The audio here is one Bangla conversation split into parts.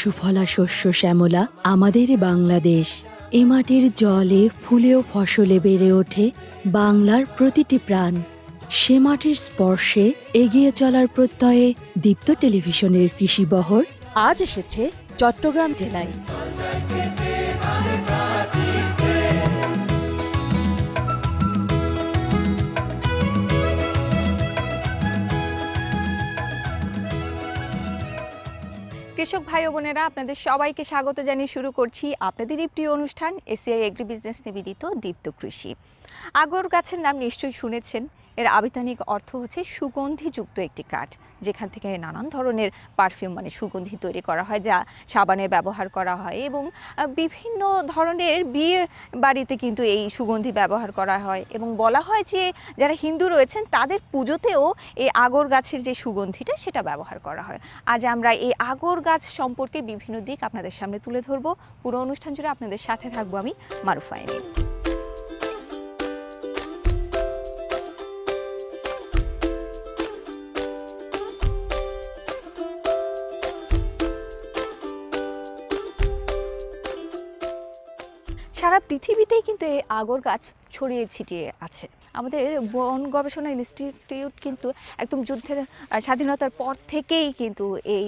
শ্যামলা সুফলা শস্য শ্যামলা আমাদের বাংলাদেশ এ মাটির জলে ফুলেও ফসলে বেড়ে ওঠে বাংলার প্রতিটি প্রাণ সে মাটির স্পর্শে এগিয়ে চলার প্রত্যয়ে দীপ্ত টেলিভিশনের কৃষি বহর আজ এসেছে চট্টগ্রাম জেলায় কৃষক ভাই ও বোনেরা আপনাদের সবাইকে স্বাগত জানিয়ে শুরু করছি আপনাদেরই প্রিয় অনুষ্ঠান এসিআই এগ্রি বিজনেস নিবেদিত দীপ্ত কৃষি আগর গাছের নাম নিশ্চয়ই শুনেছেন এর আবিধানিক অর্থ হচ্ছে সুগন্ধিযুক্ত একটি কাঠ যেখান থেকে নানান ধরনের পারফিউম মানে সুগন্ধি তৈরি করা হয় যা সাবানে ব্যবহার করা হয় এবং বিভিন্ন ধরনের বিয়ে বাড়িতে কিন্তু এই সুগন্ধি ব্যবহার করা হয় এবং বলা হয় যে যারা হিন্দু রয়েছেন তাদের পুজোতেও এই আগর গাছের যে সুগন্ধিটা সেটা ব্যবহার করা হয় আজ আমরা এই আগর গাছ সম্পর্কে বিভিন্ন দিক আপনাদের সামনে তুলে ধরবো পুরো অনুষ্ঠান জুড়ে আপনাদের সাথে থাকবো আমি মারুফাইনি পৃথিবীতেই কিন্তু এই আগর গাছ ছড়িয়ে ছিটিয়ে আছে আমাদের বন গবেষণা ইনস্টিটিউট কিন্তু একদম যুদ্ধের স্বাধীনতার পর থেকেই কিন্তু এই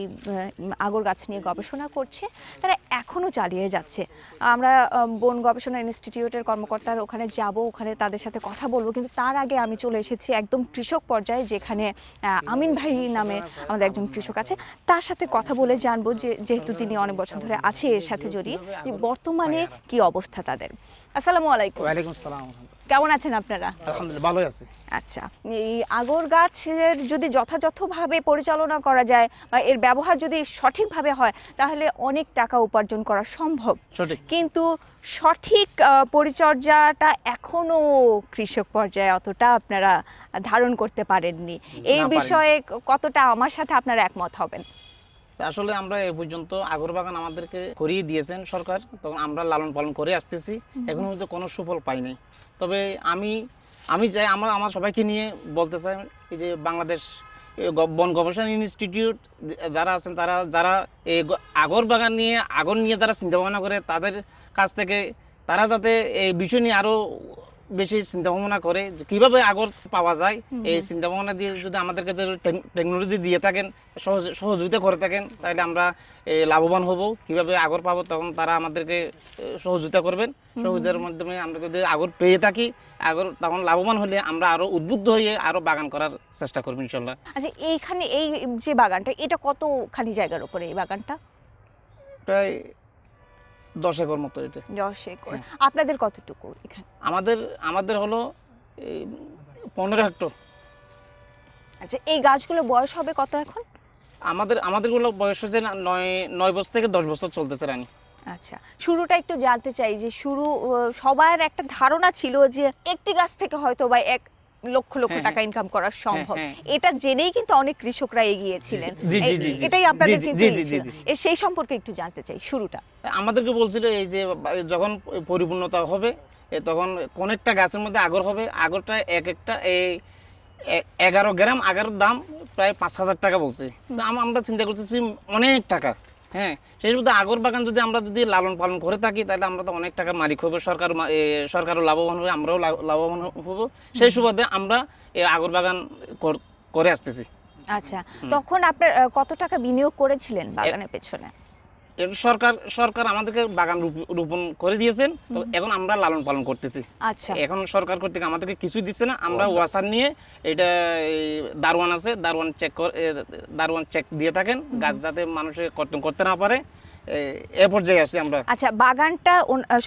আগর গাছ নিয়ে গবেষণা করছে তারা এখনও চালিয়ে যাচ্ছে আমরা বন গবেষণা ইনস্টিটিউটের কর্মকর্তার ওখানে যাব ওখানে তাদের সাথে কথা বলবো কিন্তু তার আগে আমি চলে এসেছি একদম কৃষক পর্যায়ে যেখানে আমিন ভাই নামে আমাদের একজন কৃষক আছে তার সাথে কথা বলে জানবো যে যেহেতু তিনি অনেক বছর ধরে আছে এর সাথে জড়িয়ে বর্তমানে কি অবস্থা তাদের আসসালামু আলাইকুম ওয়ালাইকুম আসসালাম কেমন আছেন আপনারা আলহামদুলিল্লাহ ভালোই আছি আচ্ছা এই আগর গাছের যদি যথাযথভাবে পরিচালনা করা যায় বা এর ব্যবহার যদি সঠিকভাবে হয় তাহলে অনেক টাকা উপার্জন করা সম্ভব কিন্তু সঠিক পরিচর্যাটা এখনো কৃষক পর্যায়ে অতটা আপনারা ধারণ করতে পারেননি এই বিষয়ে কতটা আমার সাথে আপনারা একমত হবেন আসলে আমরা এ পর্যন্ত আগর বাগান আমাদেরকে করিয়ে দিয়েছেন সরকার তখন আমরা লালন পালন করে আসতেছি এখনো পর্যন্ত কোনো সুফল পাই নাই তবে আমি আমি যাই আমার আমার সবাইকে নিয়ে বলতে চাই এই যে বাংলাদেশ বন গবেষণা ইনস্টিটিউট যারা আছেন তারা যারা এই আগর বাগান নিয়ে আগর নিয়ে যারা চিন্তা ভাবনা করে তাদের কাছ থেকে তারা যাতে এই বিষয় নিয়ে আরও বেশি চিন্তা ভাবনা করে কিভাবে আগর পাওয়া যায় এই চিন্তা ভাবনা দিয়ে যদি আমাদেরকে যদি টেকনোলজি দিয়ে থাকেন সহযোগিতা করে থাকেন তাহলে আমরা লাভবান হব কিভাবে আগর পাবো তখন তারা আমাদেরকে সহযোগিতা করবেন সহযোগিতার মাধ্যমে আমরা যদি আগর পেয়ে থাকি আগর তখন লাভবান হলে আমরা আরো উদ্বুদ্ধ হয়ে আরো বাগান করার চেষ্টা করবো ইনশাল্লাহ আচ্ছা এইখানে এই যে বাগানটা এটা কতখানি জায়গার উপরে এই বাগানটা প্রায় দশ একর মতো এটা দশ একর হ্যাঁ। আপনাদের কতটুকু এখানে আমাদের আমাদের হলো পনেরো হেক্টর আচ্ছা এই গাছগুলো বয়স হবে কত এখন আমাদের আমাদেরগুলো বয়স হচ্ছে নয় নয় বছর থেকে দশ বছর চলতেছে রানী আচ্ছা শুরুটা একটু জানতে চাই যে শুরু সবার একটা ধারণা ছিল যে একটি গাছ থেকে হয়তো বা এক লক্ষ লক্ষ হ্যাঁ, টাকা ইনকাম হ্যাঁ। করা হ্যাঁ, সম্ভব এটা জেনেই কিন্তু অনেক কৃষকরা এগিয়েছিলেন এটাই আপনাদের কিন্তু সেই সম্পর্কে একটু জানতে চাই শুরুটা আমাদেরকে বলছিল এই যে যখন পরিপূর্ণতা হবে তখন অনেকটা গাছের মধ্যে আগর হবে আগরটা এক একটা এই এগারো গ্রাম আগারোর দাম প্রায় পাঁচ হাজার টাকা বলছে আমরা চিন্তা করতেছি অনেক টাকা হ্যাঁ সেই সুবিধা আগর বাগান যদি আমরা যদি লালন পালন করে থাকি তাহলে আমরা তো অনেক টাকার মালিক হবো সরকার সরকারও লাভবান হবে আমরাও লাভবান হবো সেই সুবাদে আমরা এই আগর বাগান করে আসতেছি আচ্ছা তখন আপনার কত টাকা বিনিয়োগ করেছিলেন বাগানের পেছনে সরকার সরকার আমাদেরকে বাগান রোপণ করে দিয়েছেন তো এখন আমরা লালন পালন করতেছি আচ্ছা। এখন সরকার কর্তৃক আমাদেরকে কিছুই দিচ্ছে না আমরা আচ্ছা। ওয়াসার নিয়ে এটা দারোয়ান আছে দারোয়ান চেক দারোয়ান চেক দিয়ে থাকেন গাছ যাতে মানুষের কর্তন করতে না পারে আচ্ছা বাগানটা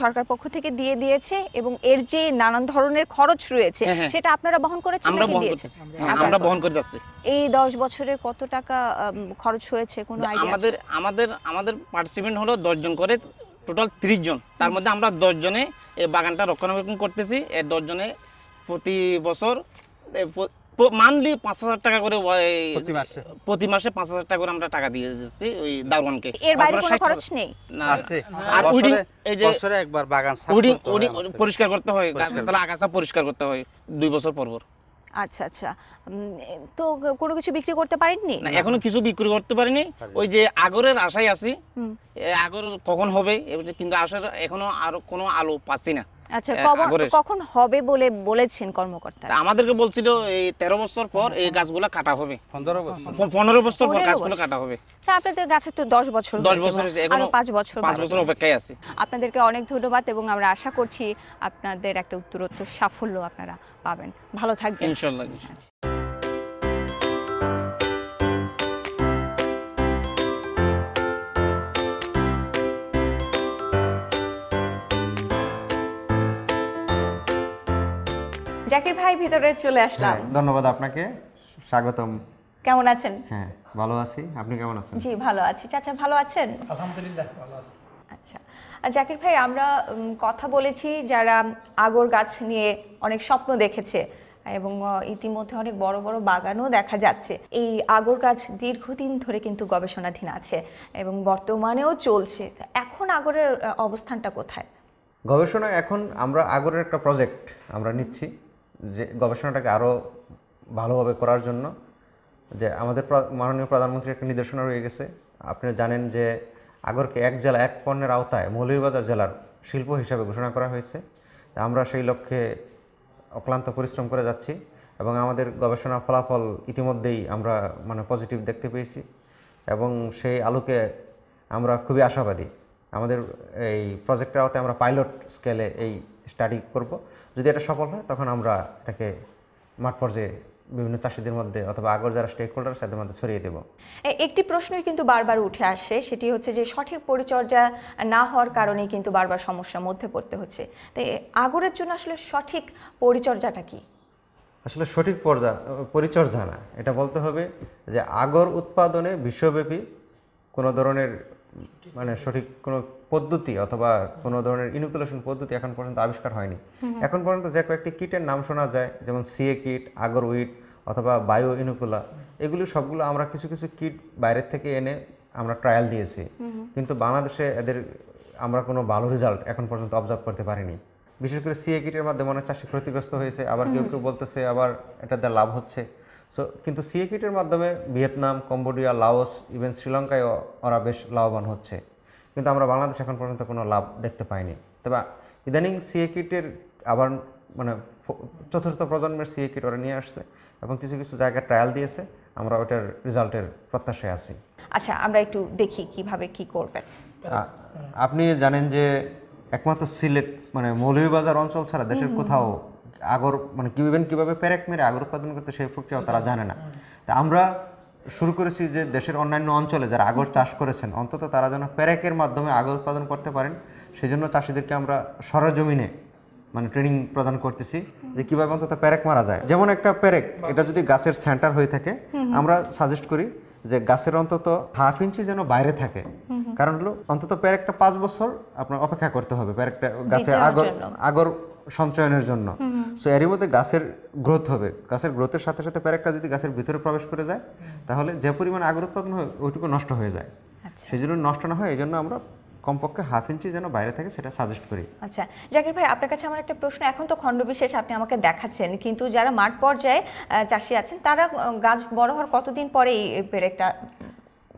সরকার পক্ষ থেকে দিয়ে দিয়েছে এবং এর যে নানান ধরনের খরচ রয়েছে হ্যাঁ, হ্যাঁ। সেটা আপনারা বহন হ্যাঁ, করেছেন এই দশ বছরে কত টাকা খরচ হয়েছে কোনো আমাদের আমাদের আমাদের পার্টিসিপেন্ট হলো 10 জন করে টোটাল ত্রিশ জন তার মধ্যে আমরা দশ জনে বাগানটা রক্ষণাবেক্ষণ করতেছি এই দশ জনে প্রতি বছর মান্থলি পাঁচ হাজার টাকা করে প্রতি মাসে পাঁচ হাজার টাকা করে আমরা টাকা দিয়ে যাচ্ছি ওই দারোয়ানকে এর বাইরে খরচ নেই না আছে আর উইডিং এই যে বছরে একবার বাগান উইডিং উইডিং পরিষ্কার করতে হয় গাছপালা আগাছা পরিষ্কার করতে হয় দুই বছর পর পর আচ্ছা আচ্ছা তো কোনো কিছু বিক্রি করতে পারেননি না এখনো কিছু বিক্রি করতে পারিনি ওই যে আগরের আশায় আছি আগর কখন হবে কিন্তু আসার এখনো আর কোনো আলো পাচ্ছি না আচ্ছা কখন হবে বলে বলেছেন কর্মকর্তারা আমাদেরকে বলছিল এই 13 বছর পর এই গাছগুলো কাটা হবে 15 বছর 15 বছর পর গাছগুলো কাটা হবে তা আপনাদের গাছে তো 10 বছর 10 বছর হয়েছে এখনো 5 বছর 5 বছর অপেক্ষায় আছি আপনাদেরকে অনেক ধন্যবাদ এবং আমরা আশা করছি আপনাদের একটা উত্তরোত্তর সাফল্য আপনারা পাবেন ভালো থাকবেন ইনশাআল্লাহ জাকির ভাই ভিতরে চলে আসলাম হ্যাঁ, ধন্যবাদ আপনাকে স্বাগতম কেমন আছেন হ্যাঁ ভালো আছি আপনি কেমন আছেন জি ভালো আছি চাচা ভালো আছেন আলহামদুলিল্লাহ ভালো আছি আচ্ছা জাকির ভাই আমরা কথা বলেছি যারা আগর গাছ নিয়ে অনেক স্বপ্ন দেখেছে এবং ইতিমধ্যে অনেক বড় বড় বাগানও দেখা যাচ্ছে এই আগর গাছ দীর্ঘদিন ধরে কিন্তু গবেষণাধীন আছে এবং বর্তমানেও চলছে এখন আগরের অবস্থানটা কোথায় গবেষণা এখন আমরা আগরের একটা প্রজেক্ট আমরা নিচ্ছি যে গবেষণাটাকে আরও ভালোভাবে করার জন্য যে আমাদের মাননীয় প্রধানমন্ত্রীর একটা নির্দেশনা রয়ে গেছে আপনি জানেন যে আগরকে এক জেলা এক পণ্যের আওতায় মৌলভীবাজার জেলার শিল্প হিসাবে ঘোষণা করা হয়েছে আমরা সেই লক্ষ্যে অক্লান্ত পরিশ্রম করে যাচ্ছি এবং আমাদের গবেষণা ফলাফল ইতিমধ্যেই আমরা মানে পজিটিভ দেখতে পেয়েছি এবং সেই আলোকে আমরা খুবই আশাবাদী আমাদের এই প্রজেক্টের আওতায় আমরা পাইলট স্কেলে এই স্টাডি করব যদি এটা সফল হয় তখন আমরা এটাকে মাঠ পর্যায়ে বিভিন্ন চাষিদের মধ্যে অথবা আগর যারা স্টেক হোল্ডার তাদের মধ্যে ছড়িয়ে দেব একটি প্রশ্নই কিন্তু বারবার উঠে আসে সেটি হচ্ছে যে সঠিক পরিচর্যা না হওয়ার কারণে কিন্তু বারবার সমস্যার মধ্যে পড়তে হচ্ছে তাই আগরের জন্য আসলে সঠিক পরিচর্যাটা কি আসলে সঠিক পরিচর্যা না এটা বলতে হবে যে আগর উৎপাদনে বিশ্বব্যাপী কোনো ধরনের মানে সঠিক কোনো পদ্ধতি অথবা কোনো ধরনের ইনোকুলেশন পদ্ধতি এখন পর্যন্ত আবিষ্কার হয়নি এখন পর্যন্ত যে কয়েকটি কিটের নাম শোনা যায় যেমন সিএ কিট আগর উইট অথবা বায়ো ইনোকুলা এগুলি সবগুলো আমরা কিছু কিছু কিট বাইরের থেকে এনে আমরা ট্রায়াল দিয়েছি কিন্তু বাংলাদেশে এদের আমরা কোনো ভালো রেজাল্ট এখন পর্যন্ত অবজার্ভ করতে পারিনি বিশেষ করে সিএ কিটের মাধ্যমে অনেক চাষি ক্ষতিগ্রস্ত হয়েছে আবার কেউ কেউ বলতেছে আবার এটাতে লাভ হচ্ছে সো কিন্তু সিএ মাধ্যমে ভিয়েতনাম কম্বোডিয়া লাওস ইভেন শ্রীলঙ্কায়ও ওরা বেশ লাভবান হচ্ছে কিন্তু আমরা বাংলাদেশ এখন পর্যন্ত কোনো লাভ দেখতে পাইনি তবে ইদানিং সিএ কিটের আবার মানে চতুর্থ প্রজন্মের সিএ কিট ওরা নিয়ে আসছে এবং কিছু কিছু জায়গায় ট্রায়াল দিয়েছে আমরা ওটার রেজাল্টের প্রত্যাশায় আছি আচ্ছা আমরা একটু দেখি কিভাবে কি করবেন আপনি জানেন যে একমাত্র সিলেট মানে মৌলভীবাজার অঞ্চল ছাড়া দেশের কোথাও আগর মানে কী ইভেন কীভাবে প্যারেক মেরে আগর উৎপাদন করতে সেই প্রক্রিয়াও তারা জানে না তা আমরা শুরু করেছি যে দেশের অন্যান্য অঞ্চলে যারা আগর চাষ করেছেন অন্তত তারা যেন প্যারেকের মাধ্যমে আগর উৎপাদন করতে পারেন সেই জন্য চাষিদেরকে আমরা সরজমিনে মানে ট্রেনিং প্রদান করতেছি যে কীভাবে অন্তত প্যারেক মারা যায় যেমন একটা প্যারেক এটা যদি গাছের সেন্টার হয়ে থাকে আমরা সাজেস্ট করি যে গাছের অন্তত হাফ ইঞ্চি যেন বাইরে থাকে কারণ হলো অন্তত প্যারেকটা পাঁচ বছর আপনার অপেক্ষা করতে হবে প্যারেকটা গাছে আগর আগর সঞ্চয়নের জন্য সো এরই মধ্যে গাছের গ্রোথ হবে গাছের গ্রোথের সাথে সাথে প্যারেকটা যদি গাছের ভিতরে প্রবেশ করে যায় তাহলে যে পরিমাণ আগর উৎপাদন হয় ওইটুকু নষ্ট হয়ে যায় আচ্ছা। সেই জন্য নষ্ট না হয় এই জন্য আমরা কমপক্ষে হাফ ইঞ্চি যেন বাইরে থাকে সেটা সাজেস্ট করি আচ্ছা জাকির ভাই আপনার কাছে আমার একটা প্রশ্ন এখন তো খণ্ডবিশেষ আপনি আমাকে দেখাচ্ছেন কিন্তু যারা মাঠ পর্যায়ে চাষি আছেন তারা গাছ বড় হওয়ার কতদিন পরে এই পেরেকটা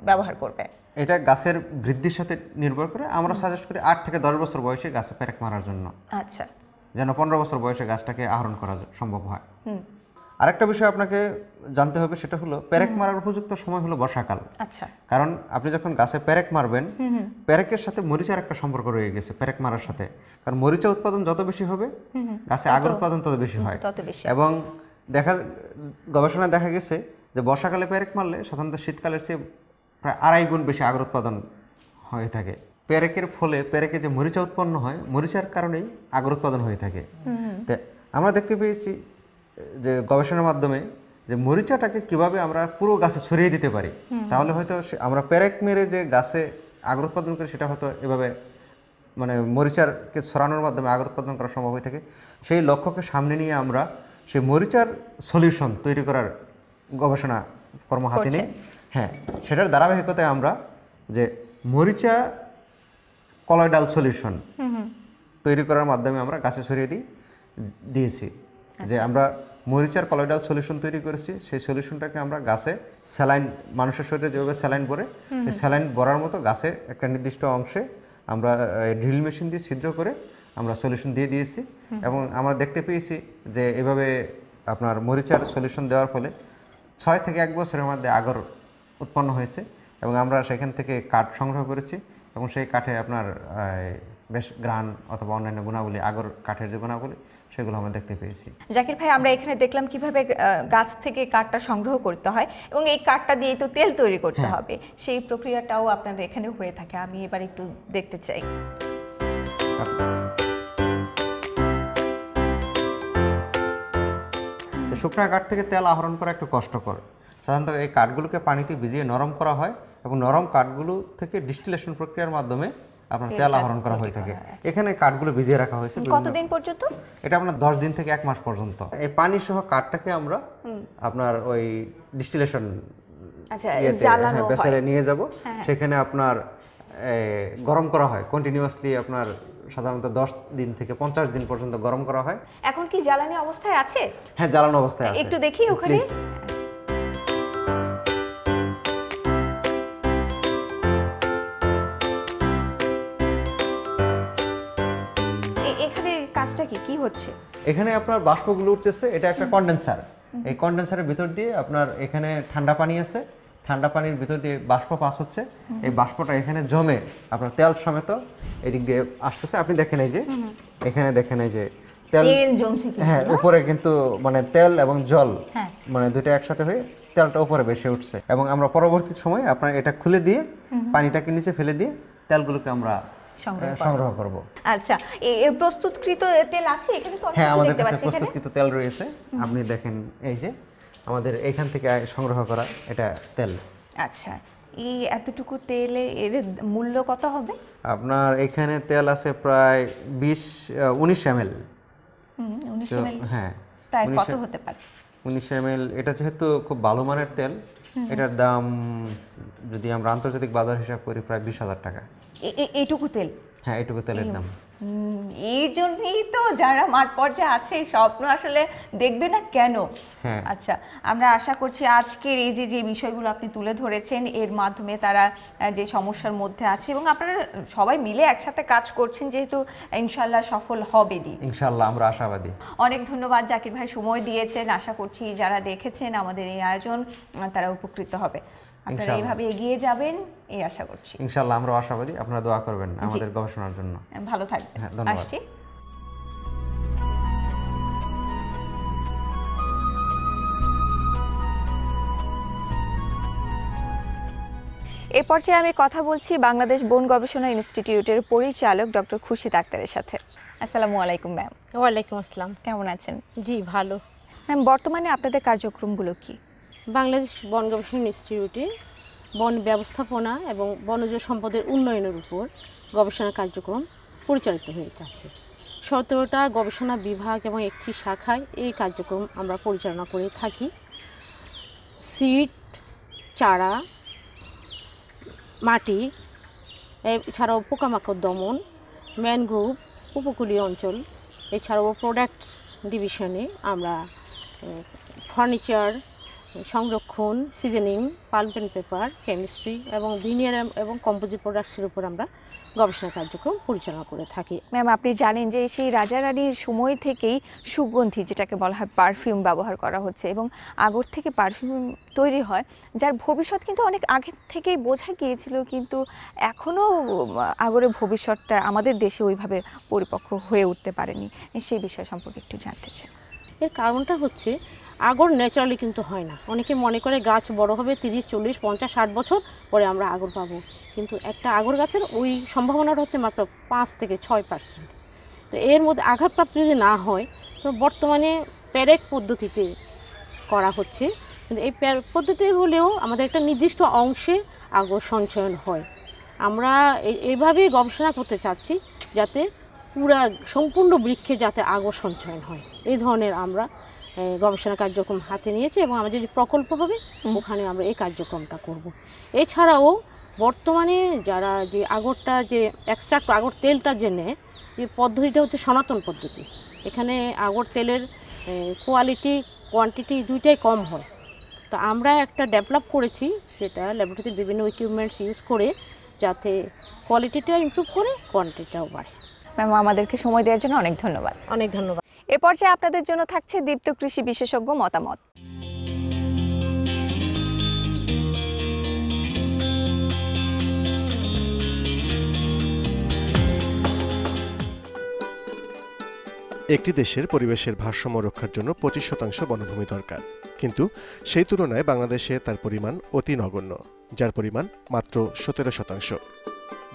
ব্যবহার করবে এটা গাছের বৃদ্ধির সাথে নির্ভর করে আমরা সাজেস্ট করি আট থেকে দশ বছর বয়সে গাছে পেরেক মারার জন্য আচ্ছা যেন পনেরো বছর বয়সে গাছটাকে আহরণ করা সম্ভব হয় আরেকটা বিষয় আপনাকে জানতে হবে সেটা হলো প্যারেক মারার উপযুক্ত সময় হলো বর্ষাকাল আচ্ছা কারণ আপনি যখন গাছে প্যারেক মারবেন প্যারেকের সাথে মরিচার একটা সম্পর্ক রয়ে গেছে প্যারেক মারার সাথে কারণ মরিচা উৎপাদন যত বেশি হবে গাছে আগর উৎপাদন তত বেশি হয় এবং দেখা গবেষণায় দেখা গেছে যে বর্ষাকালে প্যারেক মারলে সাধারণত শীতকালের চেয়ে প্রায় আড়াই গুণ বেশি আগর উৎপাদন হয়ে থাকে পেরেকের ফলে পেরেকে যে মরিচা উৎপন্ন হয় মরিচার কারণেই আগর উৎপাদন হয়ে থাকে আমরা দেখতে পেয়েছি যে গবেষণার মাধ্যমে যে মরিচাটাকে কিভাবে আমরা পুরো গাছে ছড়িয়ে দিতে পারি তাহলে হয়তো আমরা পেরেক মেরে যে গাছে আগর উৎপাদন করি সেটা হয়তো এভাবে মানে মরিচারকে ছড়ানোর মাধ্যমে আগর উৎপাদন করা সম্ভব হয়ে থাকে সেই লক্ষ্যকে সামনে নিয়ে আমরা সেই মরিচার সলিউশন তৈরি করার গবেষণা কর্ম হাতে হ্যাঁ সেটার ধারাবাহিকতায় আমরা যে মরিচা কলয়ডাল সলিউশন তৈরি করার মাধ্যমে আমরা গাছে ছড়িয়ে দিই দিয়েছি আচ্ছা। যে আমরা মরিচার কলয়ডাল সলিউশন তৈরি করেছি সেই সলিউশনটাকে আমরা গাছে স্যালাইন মানুষের শরীরে যেভাবে আচ্ছা। স্যালাইন ভরে সেই স্যালাইন ভরার মতো গাছের একটা নির্দিষ্ট অংশে আমরা ড্রিল মেশিন দিয়ে ছিদ্র করে আমরা সলিউশন দিয়ে দিয়েছি এবং আমরা দেখতে পেয়েছি যে এভাবে আপনার মরিচার সলিউশন দেওয়ার ফলে ছয় থেকে এক বছরের মধ্যে আগর উৎপন্ন হয়েছে এবং আমরা সেখান থেকে কাঠ সংগ্রহ করেছি তখন সেই কাঠে আপনার বেশ গ্রান অথবা অন্যান্য গুণাবলী আগর কাঠের যে গুণাবলী সেগুলো আমরা দেখতে পেয়েছি জাকির ভাই আমরা এখানে দেখলাম কিভাবে গাছ থেকে কাঠটা সংগ্রহ করতে হয় এবং এই কাঠটা দিয়ে তো তেল তৈরি করতে হ্যাঁ। হবে সেই প্রক্রিয়াটাও আপনাদের এখানে হয়ে থাকে আমি এবার একটু দেখতে চাই শুকনা কাঠ থেকে তেল আহরণ করা একটু কষ্টকর সাধারণত এই কাঠগুলোকে পানিতে ভিজিয়ে নরম করা হয় এবং নরম কাঠগুলো থেকে ডিস্টিলেশন প্রক্রিয়ার মাধ্যমে আপনার তেল আহরণ করা হয়ে থাকে আচ্ছা। এখানে কাঠগুলো ভিজিয়ে রাখা হয়েছে কতদিন পর্যন্ত এটা আপনার দশ দিন থেকে এক মাস পর্যন্ত এই পানি সহ কাঠটাকে আমরা আপনার ওই ডিস্টিলেশন আচ্ছা, হ্যাঁ, বেসারে নিয়ে যাব হ্যাঁ। সেখানে আপনার গরম করা হয় কন্টিনিউয়াসলি আপনার সাধারণত দশ দিন থেকে পঞ্চাশ দিন পর্যন্ত গরম করা হয় এখন কি জ্বালানি অবস্থায় আছে হ্যাঁ জ্বালানো অবস্থায় একটু দেখি ওখানে হচ্ছে এখানে আপনার বাষ্পগুলো উঠতেছে এটা একটা কন্ডেন্সার এই কন্ডেন্সারের ভিতর দিয়ে আপনার এখানে ঠান্ডা পানি আছে ঠান্ডা পানির ভিতর দিয়ে বাষ্প পাস হচ্ছে এই বাষ্পটা এখানে জমে আপনার তেল সমেত এদিক দিয়ে আসতেছে আপনি দেখেন এই যে এখানে দেখেন এই যে তেল জমছে হ্যাঁ উপরে কিন্তু মানে তেল এবং জল হ্যাঁ। মানে দুইটা একসাথে হয়ে তেলটা উপরে বেশি উঠছে এবং আমরা পরবর্তী সময় আপনার এটা খুলে দিয়ে পানিটাকে নিচে ফেলে দিয়ে তেলগুলোকে আমরা সংগ্রহ হ্যাঁ, করব আচ্ছা প্রস্তুতকৃত তেল আছে এখানে তো হ্যাঁ আমাদের কাছে প্রস্তুতকৃত তেল রয়েছে আপনি দেখেন এই যে আমাদের এখান থেকে সংগ্রহ করা এটা তেল আচ্ছা এই এতটুকু তেলে এর মূল্য কত হবে আপনার এখানে তেল আছে প্রায় বিশ উনিশ এম এল হ্যাঁ প্রায় কত হতে পারে উনিশ এম এটা যেহেতু খুব ভালো মানের তেল এটার দাম যদি আমরা আন্তর্জাতিক বাজার হিসাব করি প্রায় বিশ হাজার টাকা এইটুকু তেল হ্যাঁ এটুকু তেলের দাম এই জন্যই তো যারা মাঠ পর্যায়ে আছে স্বপ্ন আসলে দেখবে না কেন হ্যাঁ। আচ্ছা আমরা আশা করছি আজকের এই যে যে বিষয়গুলো আপনি তুলে ধরেছেন এর মাধ্যমে তারা যে সমস্যার মধ্যে আছে এবং আপনারা সবাই মিলে একসাথে কাজ করছেন যেহেতু ইনশাল্লাহ সফল হবেনই ইনশাল্লাহ আমরা আশাবাদী অনেক ধন্যবাদ জাকির ভাই সময় দিয়েছেন আশা করছি যারা দেখেছেন আমাদের এই আয়োজন তারা উপকৃত হবে আপনারা এইভাবে এগিয়ে যাবেন এই আশা করছি ইনশাআল্লাহ আমরাও আশাবাদী আপনারা দোয়া করবেন আমাদের গবেষণার জন্য হ্যাঁ, ভালো থাকবেন হ্যাঁ, আসছি এ পর্যায়ে আমি কথা বলছি বাংলাদেশ বন গবেষণা ইনস্টিটিউটের পরিচালক ডক্টর খুশি ডাক্তারের সাথে আসসালামু আলাইকুম ম্যাম ওয়ালাইকুম আসসালাম কেমন আছেন জি ভালো ম্যাম বর্তমানে আপনাদের কার্যক্রমগুলো কী বাংলাদেশ বন গবেষণা ইনস্টিটিউটে বন ব্যবস্থাপনা এবং বনজ সম্পদের উন্নয়নের উপর গবেষণা কার্যক্রম পরিচালিত হয়ে থাকে সতেরোটা গবেষণা বিভাগ এবং একটি শাখায় এই কার্যক্রম আমরা পরিচালনা করে থাকি সিট চারা মাটি এছাড়াও পোকামাকড় দমন ম্যানগ্রোভ উপকূলীয় অঞ্চল এছাড়াও প্রোডাক্টস ডিভিশনে আমরা ফার্নিচার সংরক্ষণ seasoning pulp and paper chemistry এবং ভিনিয়ার এবং কম্পোজিট প্রোডাক্টসের উপর আমরা গবেষণা কার্যক্রম পরিচালনা করে থাকি ম্যাম আপনি জানেন যে সেই রাজা রানীর সময় থেকেই সুগন্ধি যেটাকে বলা হয় পারফিউম ব্যবহার করা হচ্ছে এবং আগর থেকে পারফিউম তৈরি হয় যার ভবিষ্যৎ কিন্তু অনেক আগে থেকেই বোঝা গিয়েছিল কিন্তু এখনও আগরের ভবিষ্যৎটা আমাদের দেশে ওইভাবে পরিপক্ক হয়ে উঠতে পারেনি সেই বিষয় সম্পর্কে একটু জানতে চাই এর কারণটা হচ্ছে আগর ন্যাচারালি কিন্তু হয় না অনেকে মনে করে গাছ বড় হবে তিরিশ চল্লিশ পঞ্চাশ ষাট বছর পরে আমরা আগর পাবো কিন্তু একটা আগর গাছের ওই সম্ভাবনাটা হচ্ছে মাত্র পাঁচ থেকে ছয় পার্সেন্ট তো এর মধ্যে আঘাতপ্রাপ্ত যদি না হয় তো বর্তমানে প্যারেক পদ্ধতিতে করা হচ্ছে কিন্তু এই পদ্ধতি হলেও আমাদের একটা নির্দিষ্ট অংশে আগর সঞ্চয়ন হয় আমরা এভাবেই গবেষণা করতে চাচ্ছি যাতে পুরা সম্পূর্ণ বৃক্ষে যাতে আগর সঞ্চয়ন হয় এই ধরনের আমরা গবেষণা কার্যক্রম হাতে নিয়েছে এবং আমাদের যদি প্রকল্প হবে ওখানে আমরা এই কার্যক্রমটা করব। এছাড়াও বর্তমানে যারা যে আগরটা যে এক্সট্রাক্ট আগর তেলটা যে নেয় পদ্ধতিটা হচ্ছে সনাতন পদ্ধতি এখানে আগর তেলের কোয়ালিটি কোয়ান্টিটি দুইটাই কম হয় তো আমরা একটা ডেভেলপ করেছি সেটা ল্যাবরেটরিতে বিভিন্ন ইকুইপমেন্টস ইউজ করে যাতে কোয়ালিটিটা ইমপ্রুভ করে কোয়ান্টিটিটাও বাড়ে ম্যাম আমাদেরকে সময় দেওয়ার জন্য অনেক ধন্যবাদ অনেক ধন্যবাদ এ পর্যায়ে আপনাদের জন্য থাকছে দীপ্ত কৃষি বিশেষজ্ঞ মতামত একটি দেশের পরিবেশের ভারসাম্য রক্ষার জন্য পঁচিশ শতাংশ বনভূমি দরকার কিন্তু সেই তুলনায় বাংলাদেশে তার পরিমাণ অতি নগণ্য যার পরিমাণ মাত্র সতেরো শতাংশ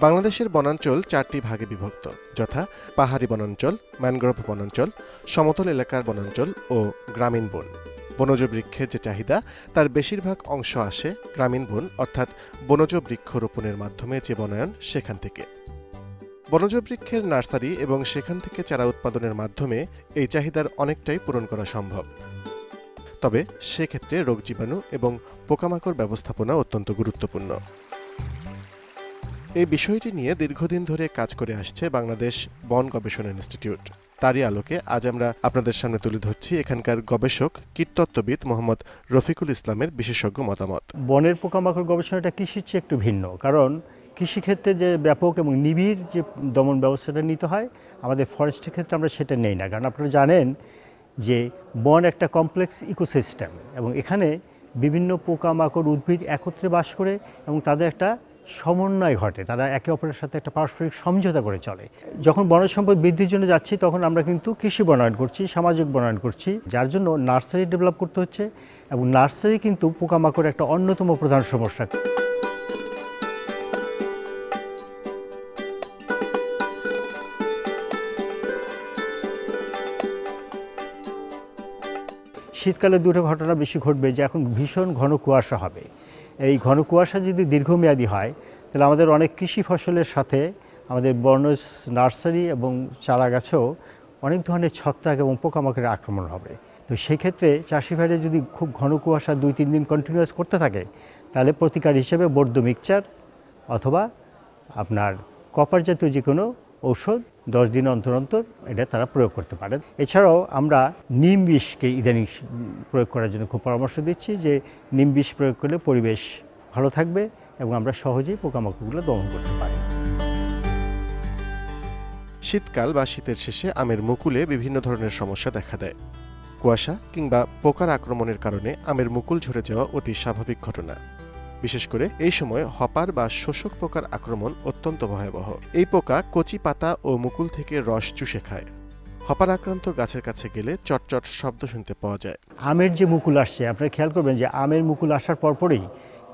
বাংলাদেশের বনাঞ্চল চারটি ভাগে বিভক্ত যথা পাহাড়ি বনাঞ্চল ম্যানগ্রোভ বনাঞ্চল সমতল এলাকার বনাঞ্চল ও গ্রামীণ বন বনজ বৃক্ষের যে চাহিদা তার বেশিরভাগ অংশ আসে গ্রামীণ বন অর্থাৎ বনজ বৃক্ষ রোপণের মাধ্যমে যে বনায়ন সেখান থেকে বনজ বৃক্ষের নার্সারি এবং সেখান থেকে চারা উৎপাদনের মাধ্যমে এই চাহিদার অনেকটাই পূরণ করা সম্ভব তবে সেক্ষেত্রে রোগ জীবাণু এবং পোকামাকড় ব্যবস্থাপনা অত্যন্ত গুরুত্বপূর্ণ এই বিষয়টি নিয়ে দীর্ঘদিন ধরে কাজ করে আসছে বাংলাদেশ বন গবেষণা ইনস্টিটিউট তারই আলোকে আজ আমরা আপনাদের সামনে তুলে ধরছি এখানকার গবেষক কীটতত্ত্ববিদ মোহাম্মদ রফিকুল ইসলামের বিশেষজ্ঞ মতামত বনের পোকামাকড় গবেষণাটা কৃষির চেয়ে একটু ভিন্ন কারণ কৃষিক্ষেত্রে যে ব্যাপক এবং নিবিড় যে দমন ব্যবস্থাটা নিতে হয় আমাদের ফরেস্টের ক্ষেত্রে আমরা সেটা নেই না কারণ আপনারা জানেন যে বন একটা কমপ্লেক্স ইকোসিস্টেম এবং এখানে বিভিন্ন পোকামাকড় উদ্ভিদ একত্রে বাস করে এবং তাদের একটা সমন্বয় ঘটে তারা একে অপরের সাথে একটা পারস্পরিক সমঝোতা করে চলে যখন বনজ সম্পদ বৃদ্ধির জন্য যাচ্ছি তখন আমরা কিন্তু কৃষি বনায়ন করছি সামাজিক বনায়ন করছি যার জন্য নার্সারি ডেভেলপ করতে হচ্ছে এবং নার্সারি কিন্তু পোকামাকড় একটা অন্যতম প্রধান সমস্যা শীতকালে দুটো ঘটনা বেশি ঘটবে যে এখন ভীষণ ঘন কুয়াশা হবে এই ঘন কুয়াশা যদি দীর্ঘমেয়াদী হয় তাহলে আমাদের অনেক কৃষি ফসলের সাথে আমাদের বর্ণজ নার্সারি এবং চারা গাছেও অনেক ধরনের ছত্রাক এবং পোকামাকড়ের আক্রমণ হবে তো সেই ক্ষেত্রে চাষি ভাইরে যদি খুব ঘন কুয়াশা দুই তিন দিন কন্টিনিউয়াস করতে থাকে তাহলে প্রতিকার হিসেবে বর্ধ মিক্সচার অথবা আপনার কপার জাতীয় যে কোনো ঔষধ দশ দিন অন্তর অন্তর এটা তারা প্রয়োগ করতে পারেন এছাড়াও আমরা নিম বিষকে ইদানিং প্রয়োগ করার জন্য খুব পরামর্শ দিচ্ছি যে নিম বিষ প্রয়োগ করলে পরিবেশ ভালো থাকবে এবং আমরা সহজেই পোকামাকড়গুলো দমন করতে পারি শীতকাল বা শীতের শেষে আমের মুকুলে বিভিন্ন ধরনের সমস্যা দেখা দেয় কুয়াশা কিংবা পোকার আক্রমণের কারণে আমের মুকুল ঝরে যাওয়া অতি স্বাভাবিক ঘটনা বিশেষ করে এই সময় হপার বা শোষক পোকার আক্রমণ অত্যন্ত ভয়াবহ এই পোকা কচি পাতা ও মুকুল থেকে রস চুষে খায় হপার আক্রান্ত গাছের কাছে গেলে চটচট শব্দ শুনতে পাওয়া যায় আমের যে মুকুল আসছে আপনারা খেয়াল করবেন যে আমের মুকুল আসার পরপরই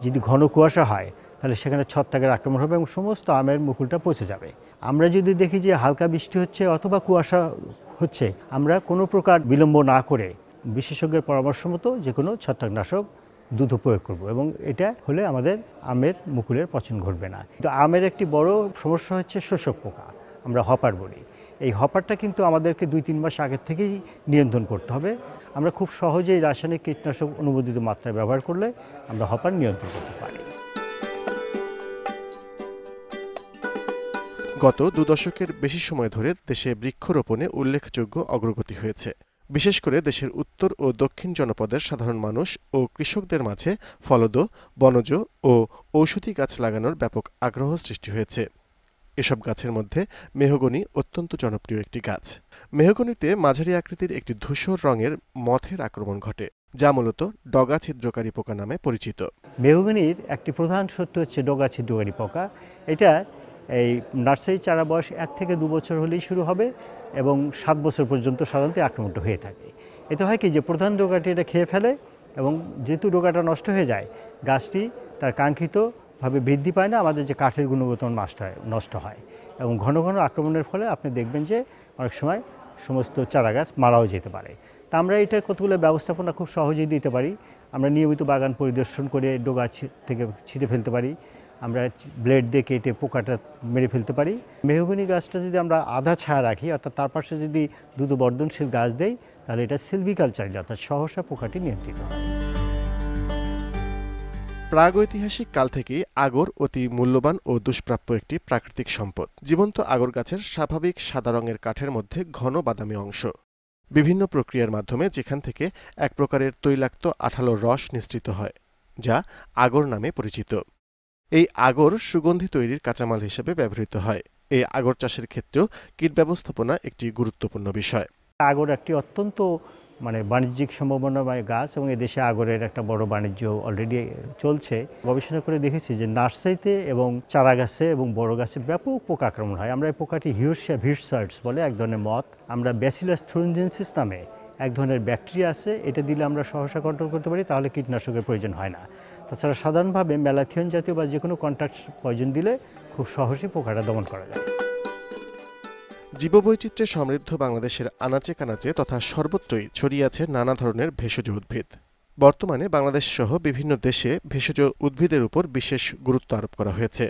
যদি ঘন কুয়াশা হয় তাহলে সেখানে ছত্রাকের আক্রমণ হবে এবং সমস্ত আমের মুকুলটা পচে যাবে আমরা যদি দেখি যে হালকা বৃষ্টি হচ্ছে অথবা কুয়াশা হচ্ছে আমরা কোনো প্রকার বিলম্ব না করে বিশেষজ্ঞের পরামর্শ মতো যে কোনো ছত্রাকনাশক দুধ প্রয়োগ করব এবং এটা হলে আমাদের আমের মুকুলের পচন ঘটবে না কিন্তু আমের একটি বড় সমস্যা হচ্ছে শোষক পোকা আমরা হপার বলি এই হপারটা কিন্তু আমাদেরকে দুই তিন মাস আগের থেকেই নিয়ন্ত্রণ করতে হবে আমরা খুব সহজেই রাসায়নিক কীটনাশক অনুমোদিত মাত্রায় ব্যবহার করলে আমরা হপার নিয়ন্ত্রণ করতে পারি গত দু দশকের বেশি সময় ধরে দেশে বৃক্ষরোপণে উল্লেখযোগ্য অগ্রগতি হয়েছে বিশেষ করে দেশের উত্তর ও দক্ষিণ জনপদের সাধারণ মানুষ ও কৃষকদের মাঝে ফলদ বনজ ও ঔষধি গাছ লাগানোর ব্যাপক আগ্রহ সৃষ্টি হয়েছে এসব গাছের মধ্যে মেহগনি অত্যন্ত জনপ্রিয় একটি গাছ মেহগনিতে মাঝারি আকৃতির একটি ধূসর রঙের মথের আক্রমণ ঘটে যা মূলত ডগা ছিদ্রকারী পোকা নামে পরিচিত মেহগনির একটি প্রধান শত্রু হচ্ছে ডগা ছিদ্রকারী পোকা এটা এই নার্সারি চারা বয়স এক থেকে দু বছর হলেই শুরু হবে এবং সাত বছর পর্যন্ত সাধারণত আক্রমণটা হয়ে থাকে এতে হয় কি যে প্রধান রোগাটি এটা খেয়ে ফেলে এবং যেহেতু ডোকাটা নষ্ট হয়ে যায় গাছটি তার কাঙ্ক্ষিতভাবে বৃদ্ধি পায় না আমাদের যে কাঠের গুণগত নষ্ট হয় নষ্ট হয় এবং ঘন ঘন আক্রমণের ফলে আপনি দেখবেন যে অনেক সময় সমস্ত চারা গাছ মারাও যেতে পারে তা আমরা এটার কতগুলো ব্যবস্থাপনা খুব সহজেই দিতে পারি আমরা নিয়মিত বাগান পরিদর্শন করে ডোগা থেকে ছিঁড়ে ফেলতে পারি আমরা ব্লেড দিয়ে কেটে পোকাটা মেরে ফেলতে পারি মেহগনি গাছটা যদি আমরা আধা ছায়া রাখি অর্থাৎ তার পাশে যদি দ্রুত বর্ধনশীল গাছ দেই তাহলে এটা সিলভিকালচার অর্থাৎ সহসা পোকাটি নিয়ন্ত্রিত হয় প্রাগৈতিহাসিক কাল থেকে আগর অতি মূল্যবান ও দুষ্প্রাপ্য একটি প্রাকৃতিক সম্পদ জীবন্ত আগর গাছের স্বাভাবিক সাদা রঙের কাঠের মধ্যে ঘন বাদামি অংশ বিভিন্ন প্রক্রিয়ার মাধ্যমে যেখান থেকে এক প্রকারের তৈলাক্ত আঠালো রস নিঃসৃত হয় যা আগর নামে পরিচিত এই আগর সুগন্ধি তৈরির কাঁচামাল হিসেবে ব্যবহৃত হয় এই আগর চাষের ক্ষেত্রেও কীট ব্যবস্থাপনা একটি গুরুত্বপূর্ণ বিষয় আগর একটি অত্যন্ত মানে বাণিজ্যিক সম্ভাবনাময় গাছ এবং দেশে আগরের একটা বড় বাণিজ্য অলরেডি চলছে গবেষণা করে দেখেছি যে নার্সারিতে এবং চারা গাছে এবং বড় গাছে ব্যাপক পোকা আক্রমণ হয় আমরা এই পোকাটি হিউসিয়া ভিটসার্টস বলে এক ধরনের মত আমরা ব্যাসিলাস থ্রুনজেন্সিস নামে এক ধরনের ব্যাকটেরিয়া আছে এটা দিলে আমরা সহসা কন্ট্রোল করতে পারি তাহলে কীটনাশকের প্রয়োজন হয় না তাছাড়া সাধারণভাবে ম্যালাথিয়ন জাতীয় বা যে কোনো কন্ট্রাক্ট পয়জন দিলে খুব সহজে পোকাটা দমন করা যায় জীববৈচিত্র্যে সমৃদ্ধ বাংলাদেশের আনাচে কানাচে তথা সর্বত্রই ছড়িয়ে আছে নানা ধরনের ভেষজ উদ্ভিদ বর্তমানে বাংলাদেশ সহ বিভিন্ন দেশে ভেষজ উদ্ভিদের উপর বিশেষ গুরুত্ব আরোপ করা হয়েছে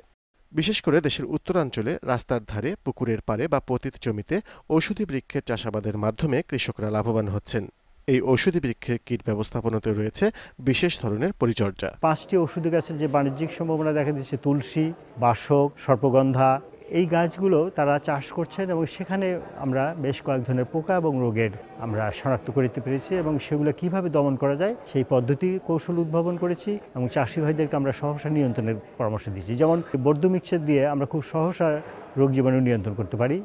বিশেষ করে দেশের উত্তরাঞ্চলে রাস্তার ধারে পুকুরের পাড়ে বা পতিত জমিতে ঔষধি বৃক্ষের চাষাবাদের মাধ্যমে কৃষকরা লাভবান হচ্ছেন এই ঔষধি বৃক্ষের কীট ব্যবস্থাপনাতে রয়েছে বিশেষ ধরনের পরিচর্যা পাঁচটি ওষুধ গাছের যে বাণিজ্যিক সম্ভাবনা দেখা দিচ্ছে তুলসী বাসক সর্পগন্ধা এই গাছগুলো তারা চাষ করছেন এবং সেখানে আমরা বেশ কয়েক ধরনের পোকা এবং রোগের আমরা শনাক্ত করতে পেরেছি এবং সেগুলো কিভাবে দমন করা যায় সেই পদ্ধতি কৌশল উদ্ভাবন করেছি এবং চাষি ভাইদেরকে আমরা সহসা নিয়ন্ত্রণের পরামর্শ দিচ্ছি যেমন বর্ধ মিক্সার দিয়ে আমরা খুব সহসা রোগ জীবাণু নিয়ন্ত্রণ করতে পারি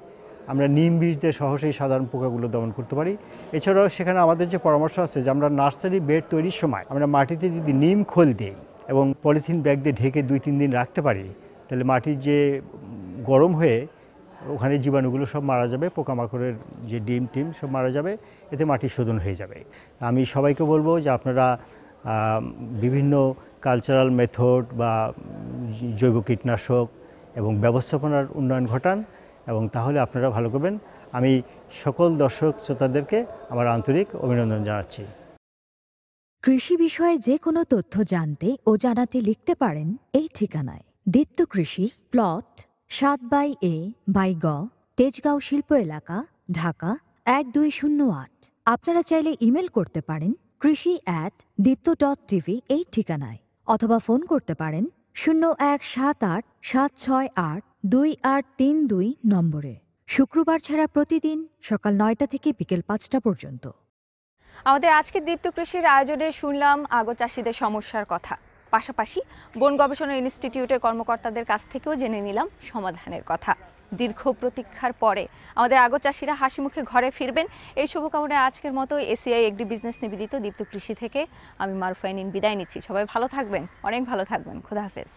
আমরা নিম বীজ দিয়ে সহজেই সাধারণ পোকাগুলো দমন করতে পারি এছাড়াও সেখানে আমাদের যে পরামর্শ আছে যে আমরা নার্সারি বেড তৈরির সময় আমরা মাটিতে যদি নিম খোল দিই এবং পলিথিন ব্যাগ দিয়ে ঢেকে দুই তিন দিন রাখতে পারি তাহলে মাটির যে গরম হয়ে ওখানে জীবাণুগুলো সব মারা যাবে পোকামাকড়ের যে ডিম টিম সব মারা যাবে এতে মাটি শোধন হয়ে যাবে আমি সবাইকে বলবো যে আপনারা বিভিন্ন কালচারাল মেথড বা জৈব কীটনাশক এবং ব্যবস্থাপনার উন্নয়ন ঘটান এবং তাহলে আপনারা ভালো করবেন আমি সকল দর্শক শ্রোতাদেরকে আমার আন্তরিক অভিনন্দন জানাচ্ছি কৃষি বিষয়ে যে কোনো তথ্য জানতে ও জানাতে লিখতে পারেন এই ঠিকানায় দীপ্ত কৃষি প্লট সাত বাই এ বাই গ তেজগাঁও শিল্প এলাকা ঢাকা এক দুই শূন্য আট আপনারা চাইলে ইমেল করতে পারেন কৃষি অ্যাট দীপ্ত ডট টিভি এই ঠিকানায় অথবা ফোন করতে পারেন শূন্য এক সাত আট সাত ছয় আট দুই আট তিন দুই নম্বরে শুক্রবার ছাড়া প্রতিদিন সকাল নয়টা থেকে বিকেল পাঁচটা পর্যন্ত আমাদের আজকের দীপ্ত কৃষির আয়োজনে শুনলাম আগো চাষিদের সমস্যার কথা পাশাপাশি বন গবেষণা ইনস্টিটিউটের কর্মকর্তাদের কাছ থেকেও জেনে নিলাম সমাধানের কথা দীর্ঘ প্রতীক্ষার পরে আমাদের আগো চাষিরা হাসি মুখে ঘরে ফিরবেন এই শুভকামনায় আজকের মতো এসিআই এগ্রি বিজনেস নিবেদিত দীপ্ত কৃষি থেকে আমি মারুফাইনিন বিদায় নিচ্ছি সবাই ভালো থাকবেন অনেক ভালো থাকবেন খুদাহাফেজ